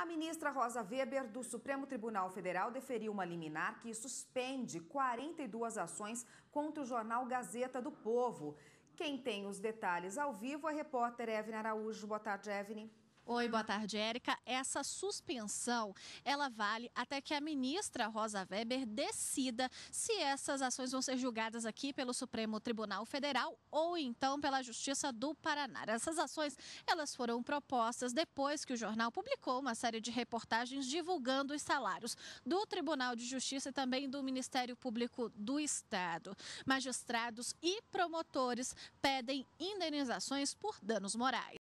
A ministra Rosa Weber, do Supremo Tribunal Federal, deferiu uma liminar que suspende 42 ações contra o jornal Gazeta do Povo. Quem tem os detalhes ao vivo é a repórter Evelyn Araújo. Boa tarde, Evelyn. Oi, boa tarde, Érica. Essa suspensão, ela vale até que a ministra Rosa Weber decida se essas ações vão ser julgadas aqui pelo Supremo Tribunal Federal ou então pela Justiça do Paraná. Essas ações, elas foram propostas depois que o jornal publicou uma série de reportagens divulgando os salários do Tribunal de Justiça e também do Ministério Público do Estado. Magistrados e promotores pedem indenizações por danos morais.